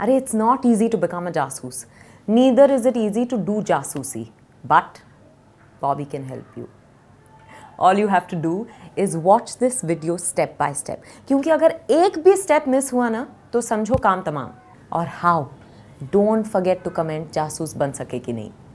अरे it's not easy to become a जासूस neither is it easy to do जासूसी but Bobby can help you all you have to do is watch this video step by step क्योंकि अगर एक भी step miss हुआ ना तो समझो काम तमाम और how don't forget to comment जासूस बन सके कि नहीं